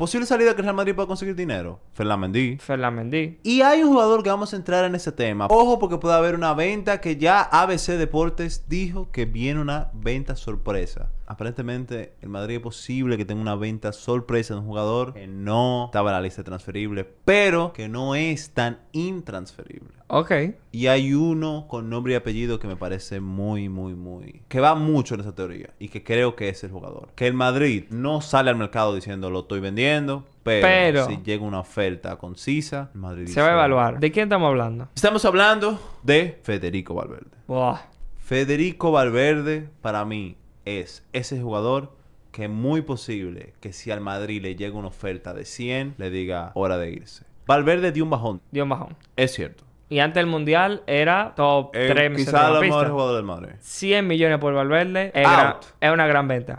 Posible salida que Real Madrid pueda conseguir dinero. Fernández. Mendy. Y hay un jugador que vamos a entrar en ese tema. Ojo porque puede haber una venta que ya ABC Deportes dijo que viene una venta sorpresa. Aparentemente el Madrid es posible que tenga una venta sorpresa de un jugador que no estaba en la lista transferible, pero que no es tan intransferible. Ok. Y hay uno con nombre y apellido que me parece muy, muy, muy... Que va mucho en esa teoría y que creo que es el jugador. Que el Madrid no sale al mercado diciendo lo estoy vendiendo, pero, si llega una oferta concisa, el Madrid... Se va a evaluar. ¿De quién estamos hablando? Estamos hablando de Federico Valverde. Federico Valverde para mí es ese jugador que es muy posible que si al Madrid le llega una oferta de 100, le diga hora de irse. Valverde dio un bajón. Dio un bajón. Es cierto. Y antes del mundial era top eh, 3 Quizás el mejor jugador del Madrid. 100 millones por Valverde. Es, es una gran venta.